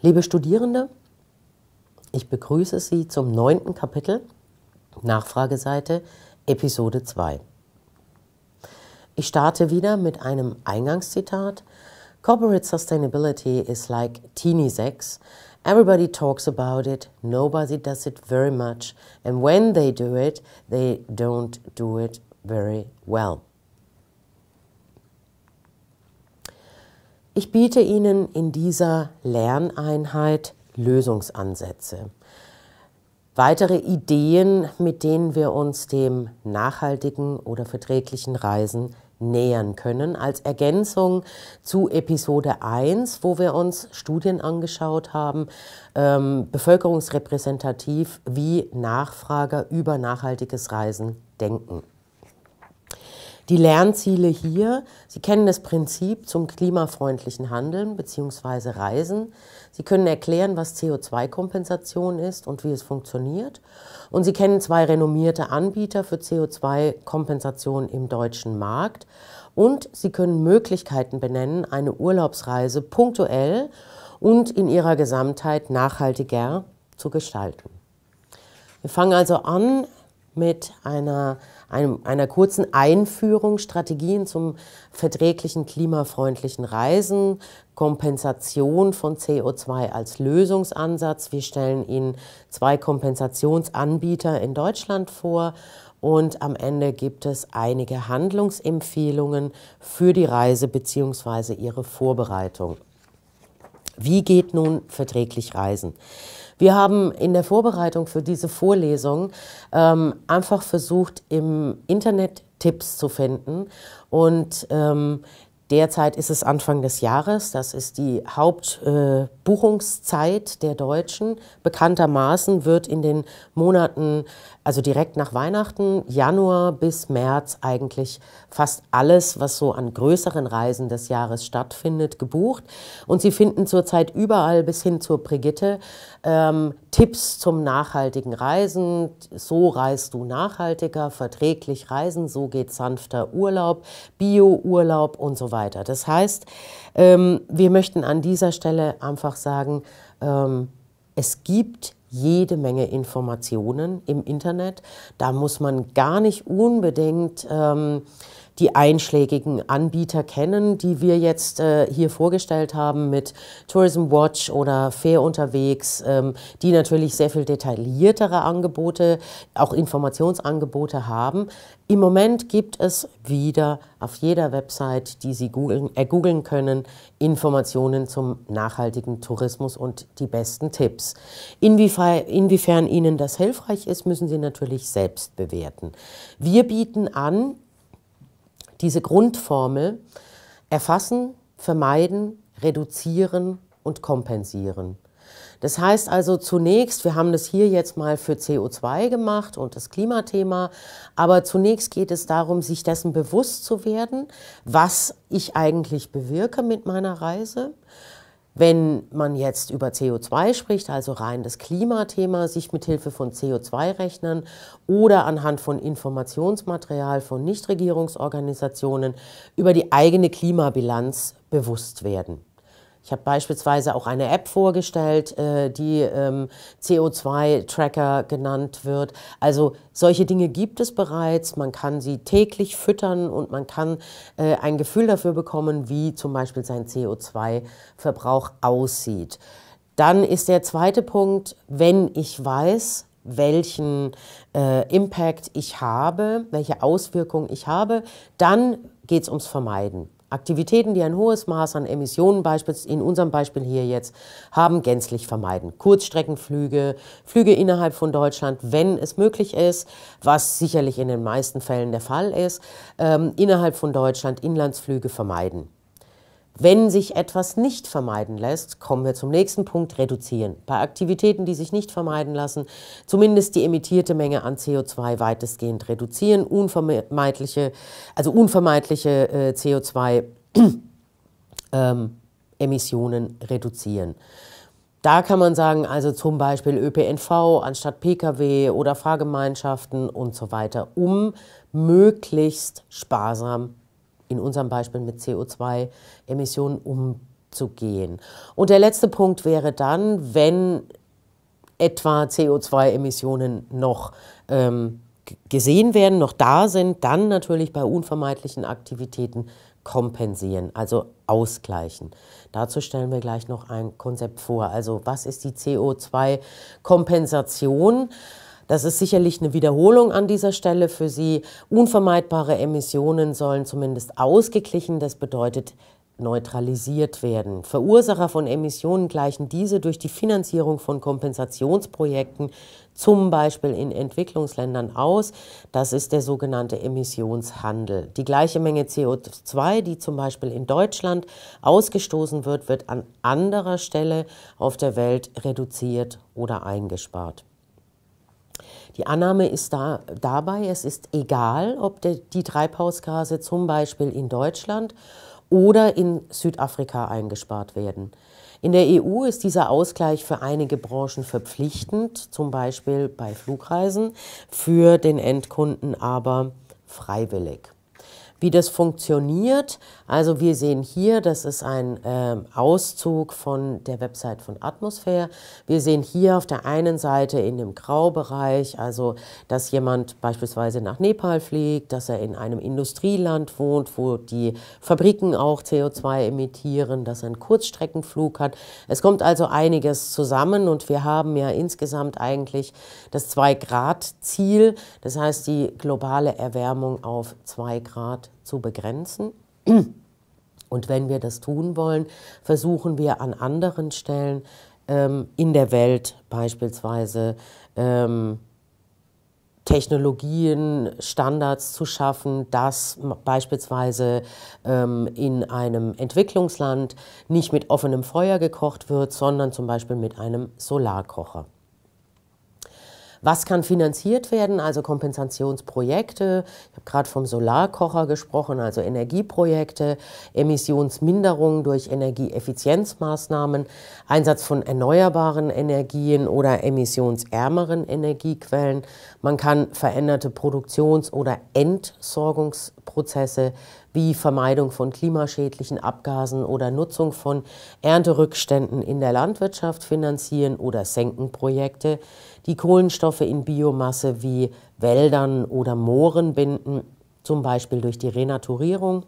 Liebe Studierende, ich begrüße Sie zum neunten Kapitel, Nachfrageseite, Episode 2. Ich starte wieder mit einem Eingangszitat. Corporate Sustainability is like teeny sex. Everybody talks about it, nobody does it very much, and when they do it, they don't do it very well. Ich biete Ihnen in dieser Lerneinheit Lösungsansätze, weitere Ideen, mit denen wir uns dem nachhaltigen oder verträglichen Reisen nähern können, als Ergänzung zu Episode 1, wo wir uns Studien angeschaut haben, ähm, bevölkerungsrepräsentativ, wie Nachfrager über nachhaltiges Reisen denken die Lernziele hier. Sie kennen das Prinzip zum klimafreundlichen Handeln bzw. Reisen. Sie können erklären, was CO2-Kompensation ist und wie es funktioniert. Und Sie kennen zwei renommierte Anbieter für CO2-Kompensation im deutschen Markt. Und Sie können Möglichkeiten benennen, eine Urlaubsreise punktuell und in ihrer Gesamtheit nachhaltiger zu gestalten. Wir fangen also an mit einer, einem, einer kurzen Einführung Strategien zum verträglichen klimafreundlichen Reisen, Kompensation von CO2 als Lösungsansatz. Wir stellen Ihnen zwei Kompensationsanbieter in Deutschland vor und am Ende gibt es einige Handlungsempfehlungen für die Reise bzw. ihre Vorbereitung. Wie geht nun verträglich Reisen? Wir haben in der Vorbereitung für diese Vorlesung ähm, einfach versucht, im Internet Tipps zu finden und ähm, Derzeit ist es Anfang des Jahres, das ist die Hauptbuchungszeit äh, der Deutschen. Bekanntermaßen wird in den Monaten also direkt nach Weihnachten, Januar bis März eigentlich fast alles, was so an größeren Reisen des Jahres stattfindet, gebucht. Und Sie finden zurzeit überall bis hin zur Brigitte ähm, Tipps zum nachhaltigen Reisen. So reist du nachhaltiger, verträglich reisen, so geht sanfter Urlaub, Bio-Urlaub und so weiter. Das heißt, ähm, wir möchten an dieser Stelle einfach sagen, ähm, es gibt jede Menge Informationen im Internet. Da muss man gar nicht unbedingt ähm, die einschlägigen Anbieter kennen, die wir jetzt äh, hier vorgestellt haben mit Tourism Watch oder Fair unterwegs, ähm, die natürlich sehr viel detailliertere Angebote, auch Informationsangebote haben. Im Moment gibt es wieder auf jeder Website, die Sie googlen, äh, googeln können, Informationen zum nachhaltigen Tourismus und die besten Tipps. Inwiefern, inwiefern Ihnen das hilfreich ist, müssen Sie natürlich selbst bewerten. Wir bieten an, diese Grundformel erfassen, vermeiden, reduzieren und kompensieren. Das heißt also zunächst, wir haben das hier jetzt mal für CO2 gemacht und das Klimathema, aber zunächst geht es darum, sich dessen bewusst zu werden, was ich eigentlich bewirke mit meiner Reise. Wenn man jetzt über CO2 spricht, also rein das Klimathema, sich mit Hilfe von CO2-Rechnern oder anhand von Informationsmaterial von Nichtregierungsorganisationen über die eigene Klimabilanz bewusst werden. Ich habe beispielsweise auch eine App vorgestellt, äh, die ähm, CO2-Tracker genannt wird. Also solche Dinge gibt es bereits. Man kann sie täglich füttern und man kann äh, ein Gefühl dafür bekommen, wie zum Beispiel sein CO2-Verbrauch aussieht. Dann ist der zweite Punkt, wenn ich weiß, welchen äh, Impact ich habe, welche Auswirkungen ich habe, dann geht es ums Vermeiden. Aktivitäten, die ein hohes Maß an Emissionen beispielsweise in unserem Beispiel hier jetzt haben, gänzlich vermeiden. Kurzstreckenflüge, Flüge innerhalb von Deutschland, wenn es möglich ist, was sicherlich in den meisten Fällen der Fall ist, ähm, innerhalb von Deutschland Inlandsflüge vermeiden. Wenn sich etwas nicht vermeiden lässt, kommen wir zum nächsten Punkt, reduzieren. Bei Aktivitäten, die sich nicht vermeiden lassen, zumindest die emittierte Menge an CO2 weitestgehend reduzieren, unvermeidliche, also unvermeidliche äh, CO2 ähm, Emissionen reduzieren. Da kann man sagen, also zum Beispiel ÖPNV anstatt Pkw oder Fahrgemeinschaften und so weiter, um möglichst sparsam in unserem Beispiel mit CO2-Emissionen umzugehen. Und der letzte Punkt wäre dann, wenn etwa CO2-Emissionen noch ähm, gesehen werden, noch da sind, dann natürlich bei unvermeidlichen Aktivitäten kompensieren, also ausgleichen. Dazu stellen wir gleich noch ein Konzept vor. Also was ist die CO2-Kompensation? Das ist sicherlich eine Wiederholung an dieser Stelle für Sie. Unvermeidbare Emissionen sollen zumindest ausgeglichen, das bedeutet neutralisiert werden. Verursacher von Emissionen gleichen diese durch die Finanzierung von Kompensationsprojekten, zum Beispiel in Entwicklungsländern, aus. Das ist der sogenannte Emissionshandel. Die gleiche Menge CO2, die zum Beispiel in Deutschland ausgestoßen wird, wird an anderer Stelle auf der Welt reduziert oder eingespart. Die Annahme ist da, dabei, es ist egal, ob de, die Treibhausgase zum Beispiel in Deutschland oder in Südafrika eingespart werden. In der EU ist dieser Ausgleich für einige Branchen verpflichtend, zum Beispiel bei Flugreisen, für den Endkunden aber freiwillig wie das funktioniert. Also wir sehen hier, das ist ein äh, Auszug von der Website von Atmosphere. Wir sehen hier auf der einen Seite in dem Graubereich, also dass jemand beispielsweise nach Nepal fliegt, dass er in einem Industrieland wohnt, wo die Fabriken auch CO2 emittieren, dass er einen Kurzstreckenflug hat. Es kommt also einiges zusammen und wir haben ja insgesamt eigentlich das 2-Grad-Ziel, das heißt die globale Erwärmung auf 2 Grad zu begrenzen. Und wenn wir das tun wollen, versuchen wir an anderen Stellen ähm, in der Welt beispielsweise ähm, Technologien, Standards zu schaffen, dass beispielsweise ähm, in einem Entwicklungsland nicht mit offenem Feuer gekocht wird, sondern zum Beispiel mit einem Solarkocher. Was kann finanziert werden? Also Kompensationsprojekte. Ich habe gerade vom Solarkocher gesprochen, also Energieprojekte, Emissionsminderung durch Energieeffizienzmaßnahmen, Einsatz von erneuerbaren Energien oder emissionsärmeren Energiequellen. Man kann veränderte Produktions- oder Entsorgungsprozesse wie Vermeidung von klimaschädlichen Abgasen oder Nutzung von Ernterückständen in der Landwirtschaft finanzieren oder senken Projekte, die Kohlenstoffe in Biomasse wie Wäldern oder Mooren binden, zum Beispiel durch die Renaturierung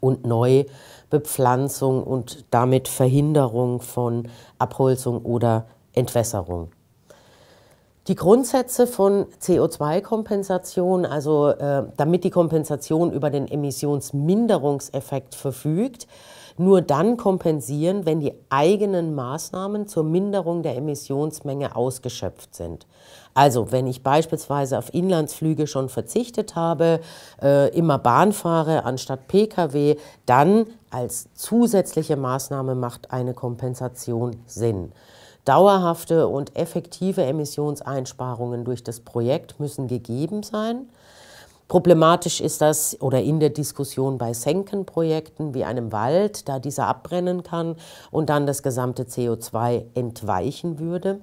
und Neubepflanzung und damit Verhinderung von Abholzung oder Entwässerung. Die Grundsätze von CO2-Kompensation, also äh, damit die Kompensation über den Emissionsminderungseffekt verfügt, nur dann kompensieren, wenn die eigenen Maßnahmen zur Minderung der Emissionsmenge ausgeschöpft sind. Also wenn ich beispielsweise auf Inlandsflüge schon verzichtet habe, äh, immer Bahn fahre anstatt Pkw, dann als zusätzliche Maßnahme macht eine Kompensation Sinn. Dauerhafte und effektive Emissionseinsparungen durch das Projekt müssen gegeben sein. Problematisch ist das oder in der Diskussion bei Senkenprojekten wie einem Wald, da dieser abbrennen kann und dann das gesamte CO2 entweichen würde.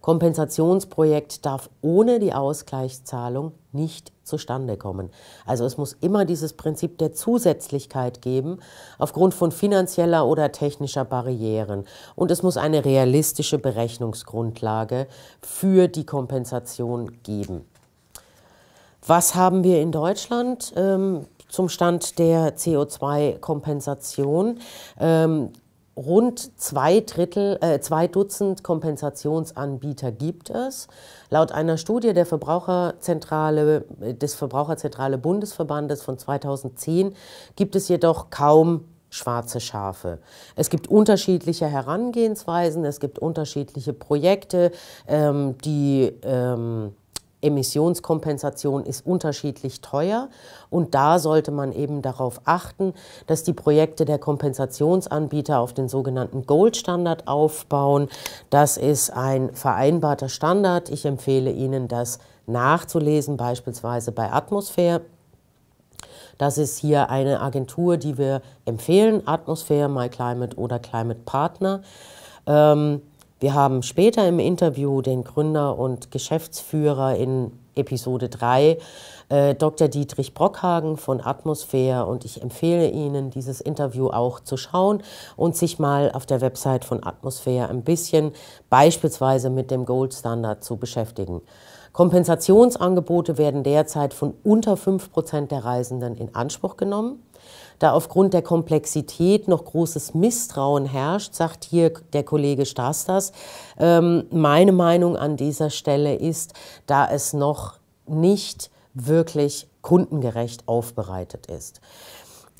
Kompensationsprojekt darf ohne die Ausgleichszahlung nicht zustande kommen. Also es muss immer dieses Prinzip der Zusätzlichkeit geben aufgrund von finanzieller oder technischer Barrieren. Und es muss eine realistische Berechnungsgrundlage für die Kompensation geben. Was haben wir in Deutschland? Ähm, zum Stand der CO2-Kompensation. Ähm, Rund zwei, Drittel, äh, zwei Dutzend Kompensationsanbieter gibt es. Laut einer Studie der Verbraucherzentrale, des Verbraucherzentrale Bundesverbandes von 2010 gibt es jedoch kaum schwarze Schafe. Es gibt unterschiedliche Herangehensweisen, es gibt unterschiedliche Projekte, ähm, die ähm, Emissionskompensation ist unterschiedlich teuer und da sollte man eben darauf achten, dass die Projekte der Kompensationsanbieter auf den sogenannten Gold-Standard aufbauen. Das ist ein vereinbarter Standard. Ich empfehle Ihnen, das nachzulesen, beispielsweise bei Atmosphäre. Das ist hier eine Agentur, die wir empfehlen, Atmosphäre, MyClimate oder Climate Partner. Ähm, wir haben später im Interview den Gründer und Geschäftsführer in Episode 3, äh, Dr. Dietrich Brockhagen von Atmosphäre. Und ich empfehle Ihnen, dieses Interview auch zu schauen und sich mal auf der Website von Atmosphäre ein bisschen beispielsweise mit dem Gold Standard zu beschäftigen. Kompensationsangebote werden derzeit von unter 5% der Reisenden in Anspruch genommen. Da aufgrund der Komplexität noch großes Misstrauen herrscht, sagt hier der Kollege Stasters. ähm, meine Meinung an dieser Stelle ist, da es noch nicht wirklich kundengerecht aufbereitet ist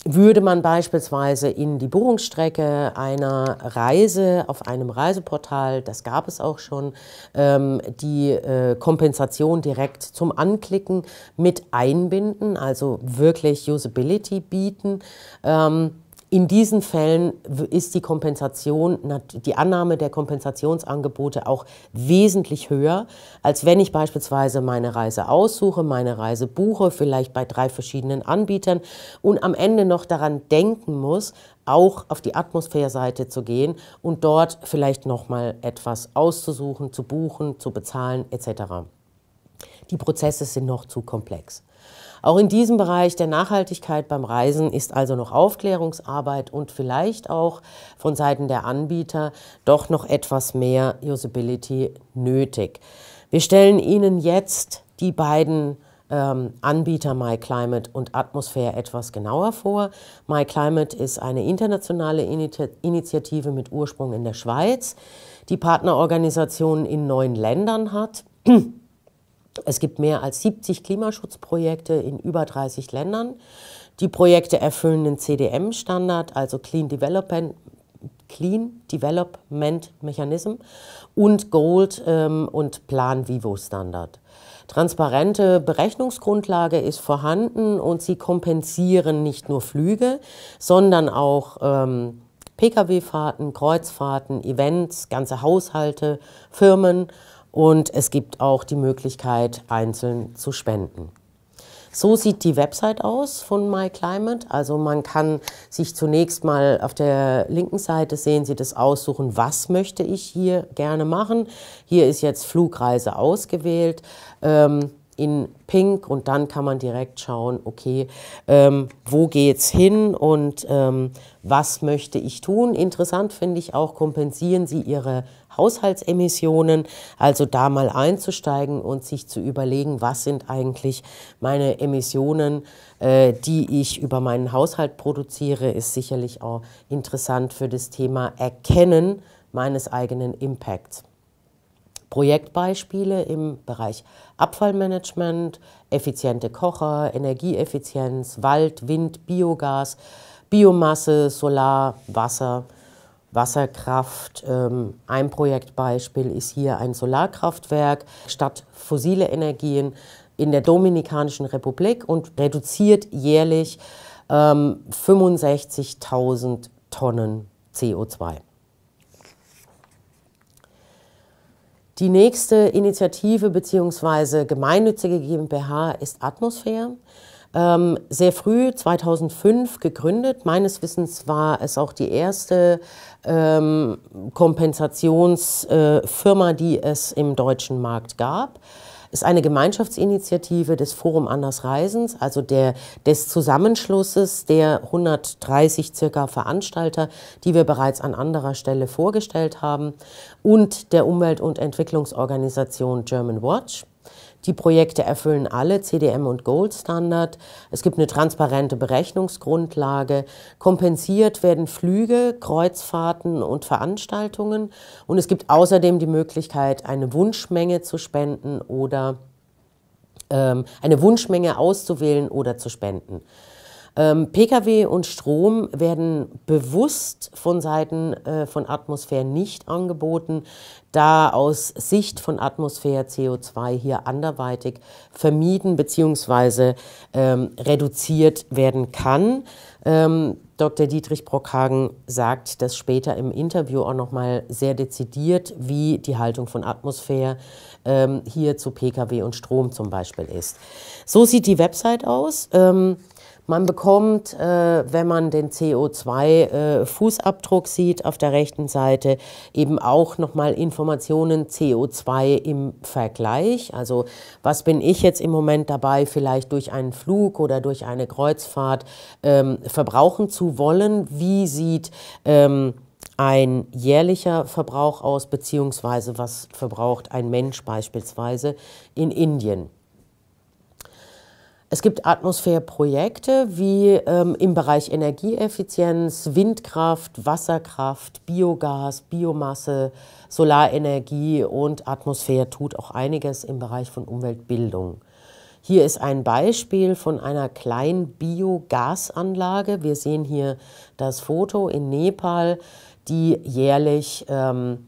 würde man beispielsweise in die Buchungsstrecke einer Reise auf einem Reiseportal, das gab es auch schon, ähm, die äh, Kompensation direkt zum Anklicken mit einbinden, also wirklich Usability bieten. Ähm, in diesen Fällen ist die Kompensation, die Annahme der Kompensationsangebote auch wesentlich höher, als wenn ich beispielsweise meine Reise aussuche, meine Reise buche, vielleicht bei drei verschiedenen Anbietern und am Ende noch daran denken muss, auch auf die Atmosphärseite zu gehen und dort vielleicht nochmal etwas auszusuchen, zu buchen, zu bezahlen etc. Die Prozesse sind noch zu komplex. Auch in diesem Bereich der Nachhaltigkeit beim Reisen ist also noch Aufklärungsarbeit und vielleicht auch von Seiten der Anbieter doch noch etwas mehr Usability nötig. Wir stellen Ihnen jetzt die beiden ähm, Anbieter MyClimate und Atmosphäre etwas genauer vor. MyClimate ist eine internationale Initi Initiative mit Ursprung in der Schweiz, die Partnerorganisationen in neun Ländern hat. Es gibt mehr als 70 Klimaschutzprojekte in über 30 Ländern. Die Projekte erfüllen den CDM-Standard, also Clean Development, Clean Development Mechanism und Gold ähm, und Plan Vivo Standard. Transparente Berechnungsgrundlage ist vorhanden und sie kompensieren nicht nur Flüge, sondern auch ähm, Pkw-Fahrten, Kreuzfahrten, Events, ganze Haushalte, Firmen und es gibt auch die Möglichkeit, einzeln zu spenden. So sieht die Website aus von MyClimate. Also man kann sich zunächst mal auf der linken Seite sehen Sie das aussuchen, was möchte ich hier gerne machen. Hier ist jetzt Flugreise ausgewählt. Ähm, in Pink und dann kann man direkt schauen, okay, ähm, wo geht's hin und ähm, was möchte ich tun. Interessant finde ich auch, kompensieren Sie Ihre Haushaltsemissionen, also da mal einzusteigen und sich zu überlegen, was sind eigentlich meine Emissionen, äh, die ich über meinen Haushalt produziere, ist sicherlich auch interessant für das Thema Erkennen meines eigenen Impacts. Projektbeispiele im Bereich Abfallmanagement, effiziente Kocher, Energieeffizienz, Wald, Wind, Biogas, Biomasse, Solar, Wasser, Wasserkraft. Ähm, ein Projektbeispiel ist hier ein Solarkraftwerk statt fossile Energien in der Dominikanischen Republik und reduziert jährlich 65.000 ähm, Tonnen CO2. Die nächste Initiative bzw. gemeinnützige GmbH ist Atmosphäre. Ähm, sehr früh, 2005 gegründet. Meines Wissens war es auch die erste ähm, Kompensationsfirma, äh, die es im deutschen Markt gab ist eine Gemeinschaftsinitiative des Forum Anders Reisens, also der, des Zusammenschlusses der 130 circa Veranstalter, die wir bereits an anderer Stelle vorgestellt haben, und der Umwelt- und Entwicklungsorganisation German Watch. Die Projekte erfüllen alle CDM und Gold Standard. Es gibt eine transparente Berechnungsgrundlage. Kompensiert werden Flüge, Kreuzfahrten und Veranstaltungen. Und es gibt außerdem die Möglichkeit, eine Wunschmenge zu spenden oder ähm, eine Wunschmenge auszuwählen oder zu spenden. Ähm, Pkw und Strom werden bewusst von Seiten äh, von Atmosphäre nicht angeboten, da aus Sicht von Atmosphäre CO2 hier anderweitig vermieden bzw. Ähm, reduziert werden kann. Ähm, Dr. Dietrich Brockhagen sagt das später im Interview auch nochmal sehr dezidiert, wie die Haltung von Atmosphäre ähm, hier zu Pkw und Strom zum Beispiel ist. So sieht die Website aus. Ähm, man bekommt, äh, wenn man den CO2-Fußabdruck äh, sieht auf der rechten Seite, eben auch nochmal Informationen CO2 im Vergleich. Also was bin ich jetzt im Moment dabei, vielleicht durch einen Flug oder durch eine Kreuzfahrt ähm, verbrauchen zu wollen? Wie sieht ähm, ein jährlicher Verbrauch aus, beziehungsweise was verbraucht ein Mensch beispielsweise in Indien? Es gibt Atmosphärprojekte wie ähm, im Bereich Energieeffizienz, Windkraft, Wasserkraft, Biogas, Biomasse, Solarenergie und Atmosphäre tut auch einiges im Bereich von Umweltbildung. Hier ist ein Beispiel von einer kleinen Biogasanlage. Wir sehen hier das Foto in Nepal, die jährlich ähm,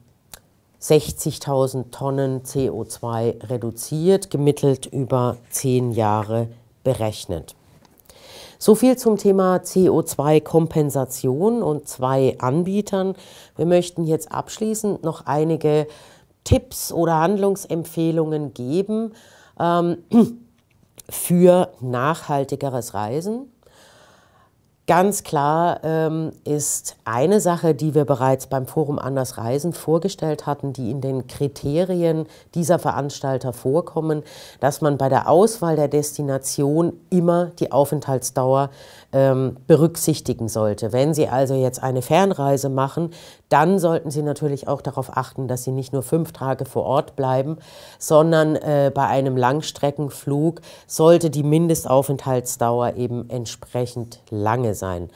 60.000 Tonnen CO2 reduziert, gemittelt über zehn Jahre berechnet. So viel zum Thema CO2-Kompensation und zwei Anbietern. Wir möchten jetzt abschließend noch einige Tipps oder Handlungsempfehlungen geben ähm, für nachhaltigeres Reisen Ganz klar ähm, ist eine Sache, die wir bereits beim Forum Anders Reisen vorgestellt hatten, die in den Kriterien dieser Veranstalter vorkommen, dass man bei der Auswahl der Destination immer die Aufenthaltsdauer ähm, berücksichtigen sollte. Wenn Sie also jetzt eine Fernreise machen, dann sollten Sie natürlich auch darauf achten, dass Sie nicht nur fünf Tage vor Ort bleiben, sondern äh, bei einem Langstreckenflug sollte die Mindestaufenthaltsdauer eben entsprechend lange sein sein.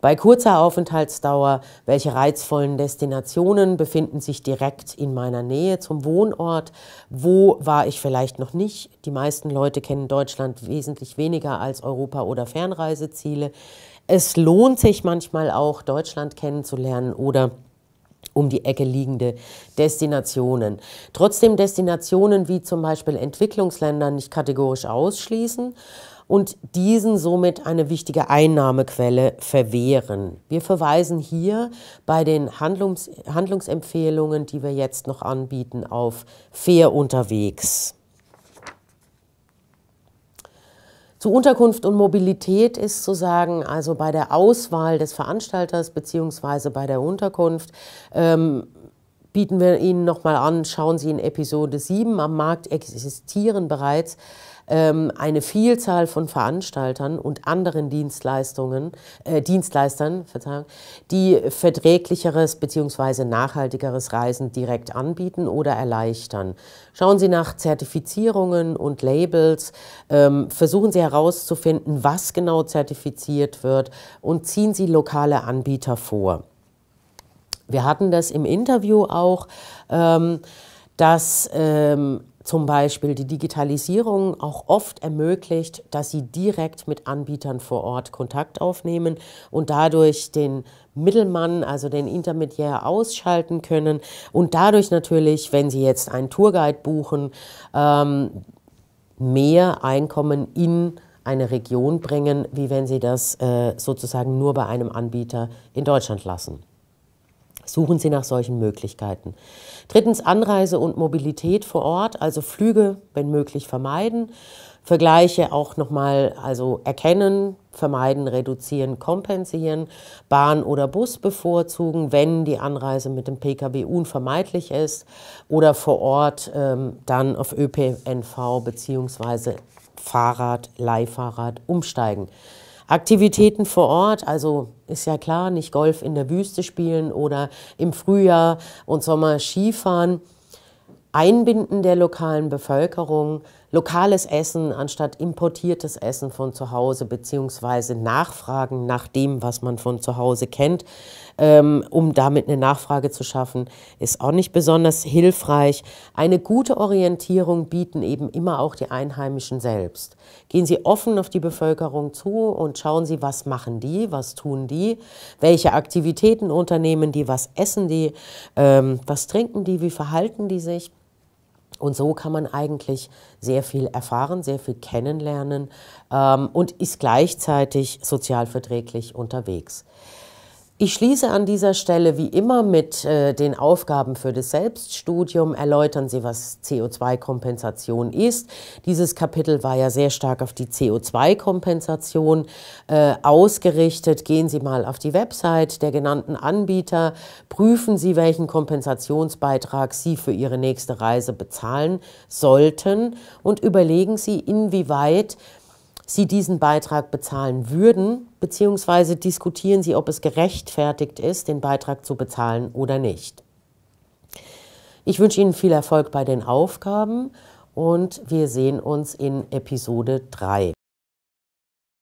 Bei kurzer Aufenthaltsdauer, welche reizvollen Destinationen befinden sich direkt in meiner Nähe zum Wohnort? Wo war ich vielleicht noch nicht? Die meisten Leute kennen Deutschland wesentlich weniger als Europa oder Fernreiseziele. Es lohnt sich manchmal auch, Deutschland kennenzulernen oder um die Ecke liegende Destinationen. Trotzdem Destinationen wie zum Beispiel Entwicklungsländer nicht kategorisch ausschließen, und diesen somit eine wichtige Einnahmequelle verwehren. Wir verweisen hier bei den Handlungs Handlungsempfehlungen, die wir jetzt noch anbieten, auf Fair unterwegs. Zu Unterkunft und Mobilität ist zu sagen, also bei der Auswahl des Veranstalters beziehungsweise bei der Unterkunft ähm, bieten wir Ihnen nochmal an, schauen Sie in Episode 7, am Markt existieren bereits ähm, eine Vielzahl von Veranstaltern und anderen Dienstleistungen, äh, Dienstleistern Verzeihung, die verträglicheres bzw. nachhaltigeres Reisen direkt anbieten oder erleichtern. Schauen Sie nach Zertifizierungen und Labels, ähm, versuchen Sie herauszufinden, was genau zertifiziert wird und ziehen Sie lokale Anbieter vor. Wir hatten das im Interview auch. Ähm, dass ähm, zum Beispiel die Digitalisierung auch oft ermöglicht, dass sie direkt mit Anbietern vor Ort Kontakt aufnehmen und dadurch den Mittelmann, also den Intermediär ausschalten können und dadurch natürlich, wenn sie jetzt einen Tourguide buchen, ähm, mehr Einkommen in eine Region bringen, wie wenn sie das äh, sozusagen nur bei einem Anbieter in Deutschland lassen. Suchen Sie nach solchen Möglichkeiten. Drittens Anreise und Mobilität vor Ort, also Flüge, wenn möglich, vermeiden. Vergleiche auch nochmal, also erkennen, vermeiden, reduzieren, kompensieren, Bahn oder Bus bevorzugen, wenn die Anreise mit dem Pkw unvermeidlich ist oder vor Ort ähm, dann auf ÖPNV bzw. Fahrrad, Leihfahrrad umsteigen. Aktivitäten vor Ort, also ist ja klar, nicht Golf in der Wüste spielen oder im Frühjahr und Sommer Skifahren. Einbinden der lokalen Bevölkerung, lokales Essen anstatt importiertes Essen von zu Hause, beziehungsweise Nachfragen nach dem, was man von zu Hause kennt, ähm, um damit eine Nachfrage zu schaffen, ist auch nicht besonders hilfreich. Eine gute Orientierung bieten eben immer auch die Einheimischen selbst. Gehen Sie offen auf die Bevölkerung zu und schauen Sie, was machen die, was tun die, welche Aktivitäten unternehmen die, was essen die, ähm, was trinken die, wie verhalten die sich. Und so kann man eigentlich sehr viel erfahren, sehr viel kennenlernen ähm, und ist gleichzeitig sozialverträglich unterwegs. Ich schließe an dieser Stelle wie immer mit äh, den Aufgaben für das Selbststudium. Erläutern Sie, was CO2-Kompensation ist. Dieses Kapitel war ja sehr stark auf die CO2-Kompensation äh, ausgerichtet. Gehen Sie mal auf die Website der genannten Anbieter, prüfen Sie, welchen Kompensationsbeitrag Sie für Ihre nächste Reise bezahlen sollten und überlegen Sie, inwieweit sie diesen Beitrag bezahlen würden, beziehungsweise diskutieren sie, ob es gerechtfertigt ist, den Beitrag zu bezahlen oder nicht. Ich wünsche Ihnen viel Erfolg bei den Aufgaben und wir sehen uns in Episode 3.